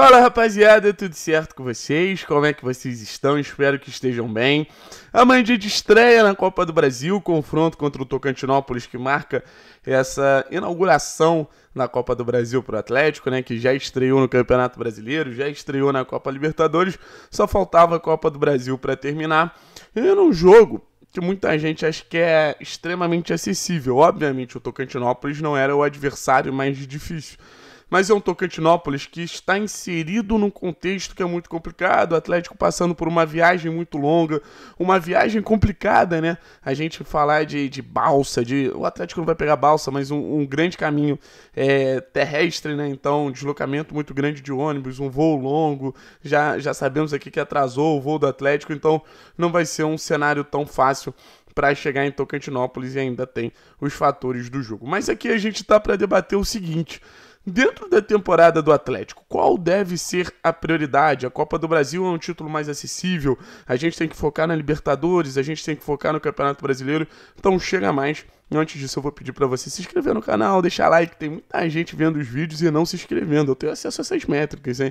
Fala rapaziada, tudo certo com vocês? Como é que vocês estão? Espero que estejam bem. Amanhã é dia de estreia na Copa do Brasil, confronto contra o Tocantinópolis que marca essa inauguração na Copa do Brasil para o Atlético, né? Que já estreou no Campeonato Brasileiro, já estreou na Copa Libertadores, só faltava a Copa do Brasil para terminar. E num jogo que muita gente acha que é extremamente acessível. Obviamente o Tocantinópolis não era o adversário mais difícil mas é um Tocantinópolis que está inserido num contexto que é muito complicado, o Atlético passando por uma viagem muito longa, uma viagem complicada, né? A gente falar de, de balsa, de o Atlético não vai pegar balsa, mas um, um grande caminho é, terrestre, né? Então, um deslocamento muito grande de ônibus, um voo longo, já, já sabemos aqui que atrasou o voo do Atlético, então não vai ser um cenário tão fácil para chegar em Tocantinópolis e ainda tem os fatores do jogo. Mas aqui a gente tá para debater o seguinte: Dentro da temporada do Atlético, qual deve ser a prioridade? A Copa do Brasil é um título mais acessível, a gente tem que focar na Libertadores, a gente tem que focar no Campeonato Brasileiro, então chega mais Antes disso, eu vou pedir para você se inscrever no canal, deixar like, tem muita gente vendo os vídeos e não se inscrevendo. Eu tenho acesso a essas métricas, hein?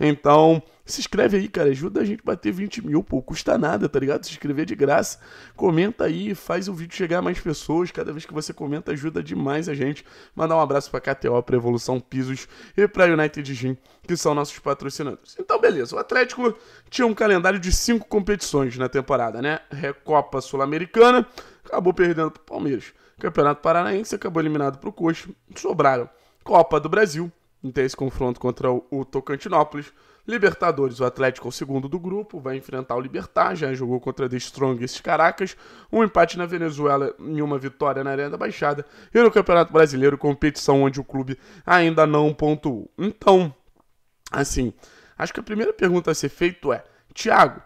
Então, se inscreve aí, cara. Ajuda a gente a bater 20 mil, pô. Custa nada, tá ligado? Se inscrever de graça. Comenta aí, faz o vídeo chegar a mais pessoas. Cada vez que você comenta, ajuda demais a gente. Mandar um abraço pra KTO, pra Evolução Pisos e pra United Gym, que são nossos patrocinadores. Então, beleza. O Atlético tinha um calendário de cinco competições na temporada, né? Recopa Sul-Americana acabou perdendo para o Palmeiras. Campeonato Paranaense acabou eliminado para o Coxa, sobraram. Copa do Brasil, não tem esse confronto contra o Tocantinópolis. Libertadores, o Atlético é o segundo do grupo, vai enfrentar o Libertar, já jogou contra The esses Caracas, um empate na Venezuela e uma vitória na Arena da Baixada, e no Campeonato Brasileiro, competição onde o clube ainda não pontuou. Então, assim, acho que a primeira pergunta a ser feita é, Thiago,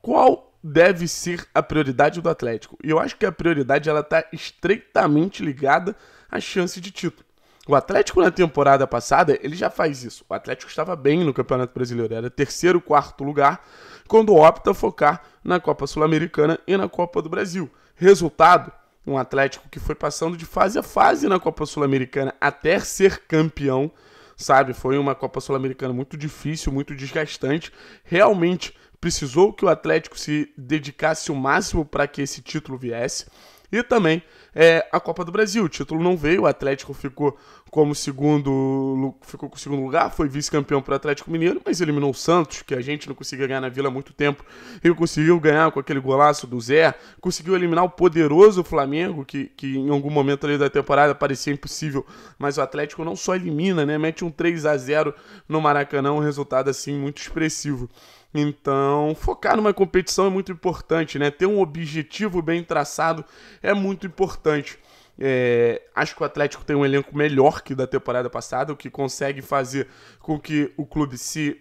qual deve ser a prioridade do Atlético. E eu acho que a prioridade ela está estreitamente ligada à chance de título. O Atlético na temporada passada, ele já faz isso. O Atlético estava bem no Campeonato Brasileiro, era terceiro, quarto lugar, quando opta focar na Copa Sul-Americana e na Copa do Brasil. Resultado, um Atlético que foi passando de fase a fase na Copa Sul-Americana até ser campeão, sabe? Foi uma Copa Sul-Americana muito difícil, muito desgastante. Realmente precisou que o Atlético se dedicasse o máximo para que esse título viesse. E também é, a Copa do Brasil. O título não veio, o Atlético ficou como segundo, ficou com o segundo lugar, foi vice-campeão para o Atlético Mineiro, mas eliminou o Santos, que a gente não conseguia ganhar na Vila há muito tempo. e conseguiu ganhar com aquele golaço do Zé, conseguiu eliminar o poderoso Flamengo, que, que em algum momento ali da temporada parecia impossível, mas o Atlético não só elimina, né, mete um 3 a 0 no Maracanã, um resultado assim muito expressivo. Então, focar numa competição é muito importante, né? Ter um objetivo bem traçado é muito importante. É, acho que o Atlético tem um elenco melhor que o da temporada passada, o que consegue fazer com que o clube se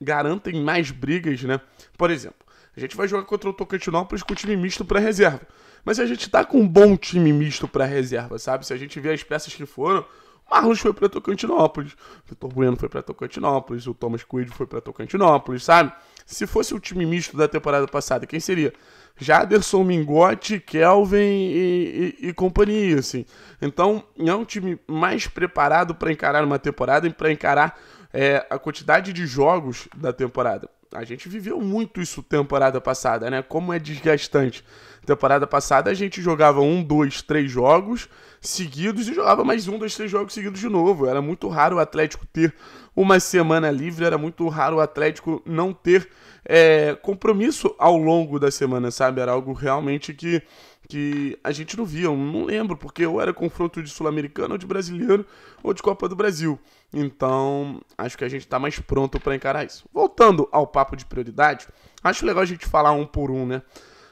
garanta em mais brigas, né? Por exemplo, a gente vai jogar contra o Tocantinópolis com o time misto para reserva. Mas se a gente tá com um bom time misto para reserva, sabe? Se a gente vê as peças que foram, Marlos foi para Tocantinópolis, Vitor Bueno foi para Tocantinópolis, o Thomas Coelho foi para Tocantinópolis, sabe? Se fosse o time misto da temporada passada, quem seria? Jaderson, Mingote, Kelvin e, e, e companhia, assim. Então, é um time mais preparado para encarar uma temporada e para encarar é, a quantidade de jogos da temporada a gente viveu muito isso temporada passada, né? Como é desgastante. Temporada passada a gente jogava um, dois, três jogos seguidos e jogava mais um, dois, três jogos seguidos de novo. Era muito raro o Atlético ter uma semana livre, era muito raro o Atlético não ter é, compromisso ao longo da semana, sabe? Era algo realmente que que a gente não via, eu não lembro, porque ou era confronto de sul-americano, ou de brasileiro, ou de Copa do Brasil. Então, acho que a gente está mais pronto para encarar isso. Voltando ao papo de prioridade, acho legal a gente falar um por um, né?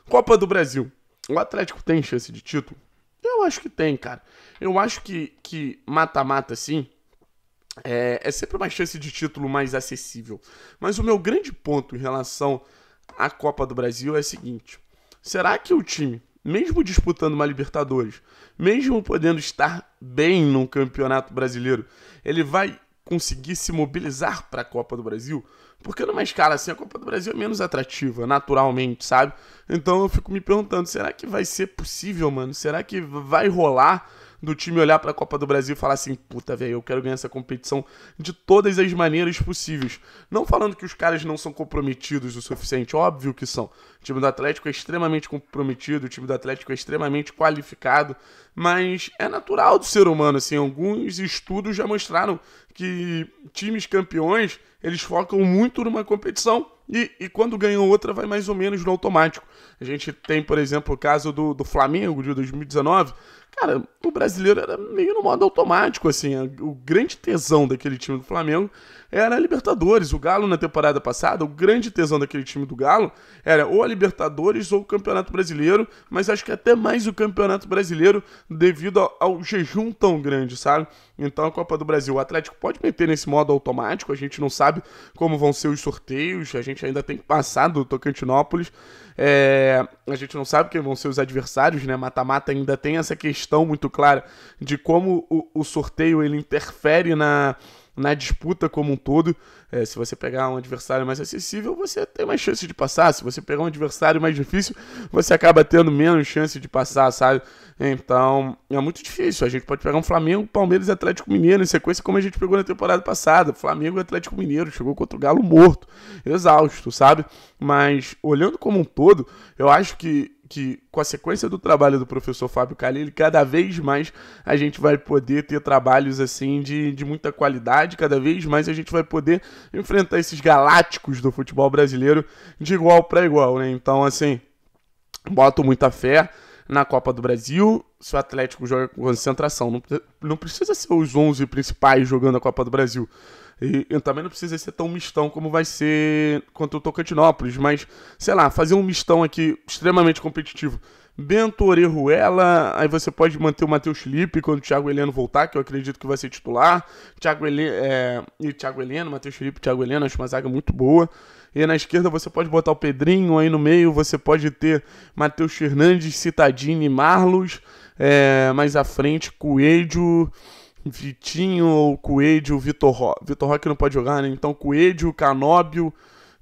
Copa do Brasil. O Atlético tem chance de título? Eu acho que tem, cara. Eu acho que mata-mata, sim, é, é, sempre uma chance de título mais acessível. Mas o meu grande ponto em relação à Copa do Brasil é o seguinte: será que o time mesmo disputando uma Libertadores, mesmo podendo estar bem num Campeonato Brasileiro, ele vai conseguir se mobilizar para a Copa do Brasil? Porque numa escala assim, a Copa do Brasil é menos atrativa, naturalmente, sabe? Então eu fico me perguntando, será que vai ser possível, mano? Será que vai rolar do time olhar para a Copa do Brasil e falar assim: puta, velho, eu quero ganhar essa competição de todas as maneiras possíveis. Não falando que os caras não são comprometidos o suficiente, óbvio que são. O time do Atlético é extremamente comprometido, o time do Atlético é extremamente qualificado, mas é natural do ser humano, assim. Alguns estudos já mostraram que times campeões eles focam muito numa competição e, e, quando ganham outra vai mais ou menos no automático. A gente tem, por exemplo, o caso do, do Flamengo de 2019. Cara, o brasileiro era meio no modo automático, assim. O grande tesão daquele time do Flamengo era a Libertadores. O Galo na temporada passada, o grande tesão daquele time do Galo era ou a Libertadores ou o Campeonato Brasileiro, mas acho que até mais o Campeonato Brasileiro devido ao, ao jejum tão grande, sabe? Então a Copa do Brasil, o Atlético pode meter nesse modo automático, a gente não sabe como vão ser os sorteios, a gente ainda tem que passar do Tocantinópolis, é, a gente não sabe quem vão ser os adversários, né? Mata-mata ainda tem essa questão muito clara de como o, o sorteio ele interfere na, na disputa como um todo. É, se você pegar um adversário mais acessível, você tem mais chance de passar. Se você pegar um adversário mais difícil, você acaba tendo menos chance de passar, sabe? Então, é muito difícil. A gente pode pegar um Flamengo, Palmeiras e Atlético Mineiro em sequência, como a gente pegou na temporada passada. Flamengo e Atlético Mineiro chegou contra o Galo morto, exausto, sabe? Mas olhando como um todo, eu acho que que com a sequência do trabalho do professor Fábio Calil, cada vez mais a gente vai poder ter trabalhos assim de, de muita qualidade, cada vez mais a gente vai poder enfrentar esses galácticos do futebol brasileiro de igual para igual, né? Então, assim, boto muita fé na Copa do Brasil. Se o Atlético joga com concentração, não, não precisa ser os 11 principais jogando a Copa do Brasil. E, eu também não precisa ser tão mistão como vai ser contra o Tocantinópolis, mas, sei lá, fazer um mistão aqui extremamente competitivo. Bento Orejuela, aí você pode manter o Matheus Felipe quando o Thiago Heleno voltar, que eu acredito que vai ser titular. Thiago Heleno, é, e Thiago Heleno, Matheus Felipe, Thiago Heleno, acho uma zaga muito boa. E na esquerda você pode botar o Pedrinho, aí no meio você pode ter Matheus Fernandes, Citadini, Marlos, é, mais à frente Coelho, Vitinho, ou Coelho, Vitor Roque. Vitor Roque não pode jogar, né? Então Coelho, Canóbio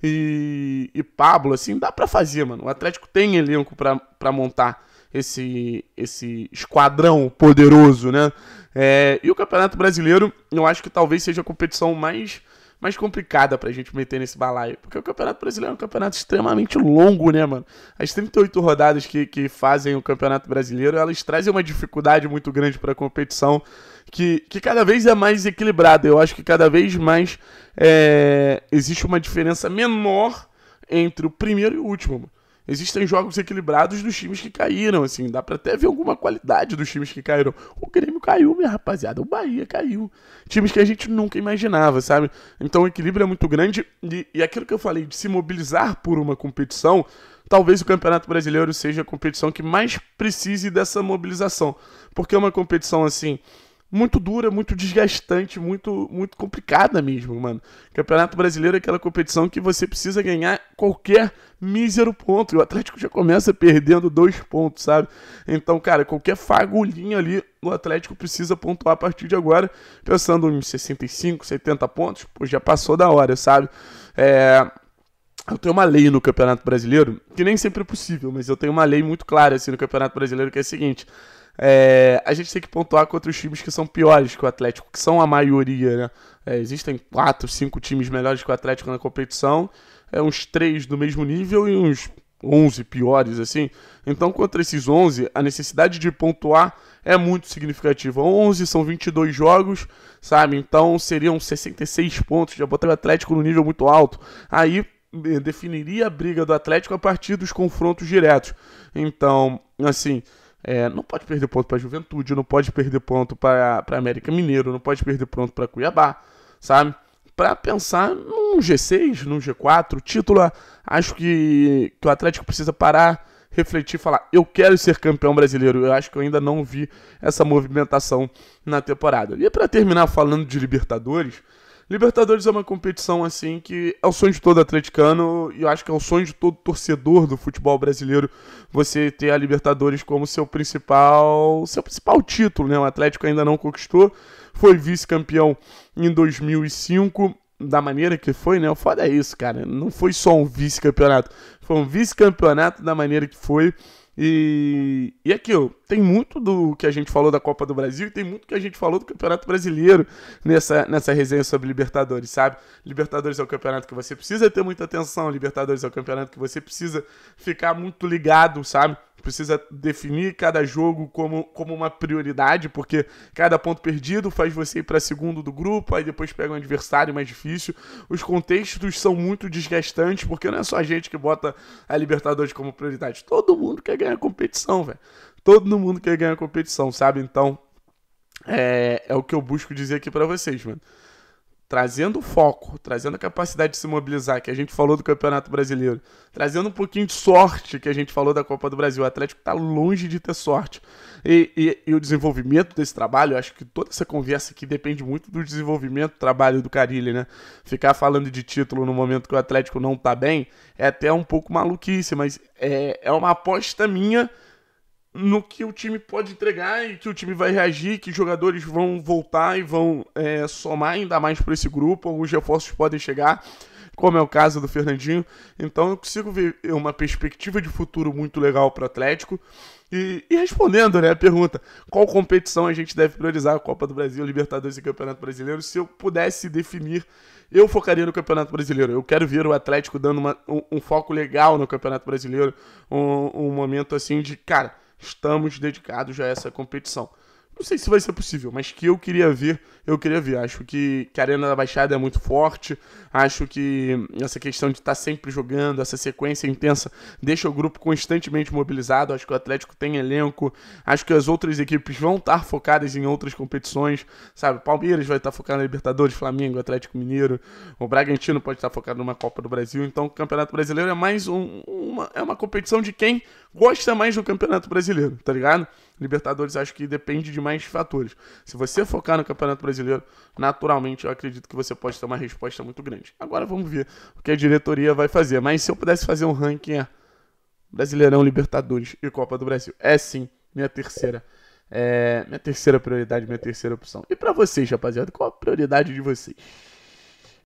e, e Pablo, assim, dá para fazer, mano. O Atlético tem elenco para montar esse, esse esquadrão poderoso, né? É, e o Campeonato Brasileiro, eu acho que talvez seja a competição mais mais complicada pra gente meter nesse balaio. Porque o Campeonato Brasileiro é um campeonato extremamente longo, né, mano? As 38 rodadas que, que fazem o Campeonato Brasileiro, elas trazem uma dificuldade muito grande pra competição que, que cada vez é mais equilibrada. Eu acho que cada vez mais é, existe uma diferença menor entre o primeiro e o último, mano existem jogos equilibrados dos times que caíram, assim, dá para até ver alguma qualidade dos times que caíram. O Grêmio caiu, minha rapaziada, o Bahia caiu. Times que a gente nunca imaginava, sabe? Então o equilíbrio é muito grande e, e aquilo que eu falei de se mobilizar por uma competição, talvez o Campeonato Brasileiro seja a competição que mais precise dessa mobilização, porque é uma competição assim muito dura, muito desgastante, muito muito complicada mesmo, mano. Campeonato Brasileiro é aquela competição que você precisa ganhar qualquer mísero ponto. E o Atlético já começa perdendo dois pontos, sabe? Então, cara, qualquer fagulhinha ali, o Atlético precisa pontuar a partir de agora, pensando em 65, 70 pontos, pô, já passou da hora, sabe? É, eu tenho uma lei no Campeonato Brasileiro, que nem sempre é possível, mas eu tenho uma lei muito clara assim, no Campeonato Brasileiro, que é a seguinte: é, a gente tem que pontuar contra os times que são piores que o Atlético, que são a maioria, né? É, existem quatro, cinco times melhores que o Atlético na competição, é, uns três do mesmo nível e uns 11 piores, assim. Então, contra esses 11, a necessidade de pontuar é muito significativa. 11 são 22 jogos, sabe? Então, seriam 66 pontos. Já botaria o Atlético no nível muito alto. Aí, é, definiria a briga do Atlético a partir dos confrontos diretos. Então, assim, é, não pode perder ponto para Juventude, não pode perder ponto para América Mineiro, não pode perder ponto para Cuiabá, sabe? Para pensar num G6, num G4, título, acho que, que o Atlético precisa parar, refletir e falar: eu quero ser campeão brasileiro. Eu acho que eu ainda não vi essa movimentação na temporada. E para terminar falando de Libertadores, Libertadores é uma competição assim que é o sonho de todo atleticano e eu acho que é o sonho de todo torcedor do futebol brasileiro você ter a Libertadores como seu principal, seu principal título, né? O Atlético ainda não conquistou, foi vice-campeão em 2005 da maneira que foi, né? O foda é isso, cara. Não foi só um vice-campeonato. Foi um vice-campeonato da maneira que foi. E, e aquilo, tem muito do que a gente falou da Copa do Brasil e tem muito que a gente falou do Campeonato Brasileiro nessa, nessa resenha sobre Libertadores, sabe? Libertadores é o campeonato que você precisa ter muita atenção, Libertadores é o campeonato que você precisa ficar muito ligado, sabe? precisa definir cada jogo como, como uma prioridade, porque cada ponto perdido faz você ir para segundo do grupo, aí depois pega um adversário mais difícil. Os contextos são muito desgastantes, porque não é só a gente que bota a Libertadores como prioridade. Todo mundo quer ganhar competição, velho. Todo mundo quer ganhar competição, sabe? Então, é, é o que eu busco dizer aqui para vocês, mano trazendo foco, trazendo a capacidade de se mobilizar, que a gente falou do Campeonato Brasileiro, trazendo um pouquinho de sorte, que a gente falou da Copa do Brasil. O Atlético está longe de ter sorte. E, e, e, o desenvolvimento desse trabalho, eu acho que toda essa conversa aqui depende muito do desenvolvimento do trabalho do Carilli, né? Ficar falando de título no momento que o Atlético não está bem é até um pouco maluquice, mas é, é uma aposta minha no que o time pode entregar e que o time vai reagir, que jogadores vão voltar e vão é, somar ainda mais para esse grupo, alguns reforços podem chegar, como é o caso do Fernandinho. Então eu consigo ver uma perspectiva de futuro muito legal para o Atlético. E, e, respondendo né, a pergunta, qual competição a gente deve priorizar? A Copa do Brasil, Libertadores e Campeonato Brasileiro? Se eu pudesse definir, eu focaria no Campeonato Brasileiro. Eu quero ver o Atlético dando uma, um, um, foco legal no Campeonato Brasileiro, um, um momento assim de, cara estamos dedicados a essa competição. Não sei se vai ser possível, mas que eu queria ver, eu queria ver. Acho que, que a Arena da Baixada é muito forte, acho que essa questão de estar tá sempre jogando, essa sequência intensa, deixa o grupo constantemente mobilizado. Acho que o Atlético tem elenco, acho que as outras equipes vão estar tá focadas em outras competições, sabe? Palmeiras vai estar tá focado na Libertadores, Flamengo, Atlético Mineiro, o Bragantino pode estar focado numa Copa do Brasil. Então, o Campeonato Brasileiro é mais um, uma, é uma competição de quem gosta mais do Campeonato Brasileiro, tá ligado? Libertadores acho que depende de mais fatores. Se você focar no Campeonato Brasileiro, naturalmente eu acredito que você pode ter uma resposta muito grande. Agora vamos ver o que a diretoria vai fazer. Mas se eu pudesse fazer um ranking, é Brasileirão, Libertadores e Copa do Brasil. É sim minha terceira. É, minha terceira prioridade, minha terceira opção. E para vocês, rapaziada, qual a prioridade de vocês?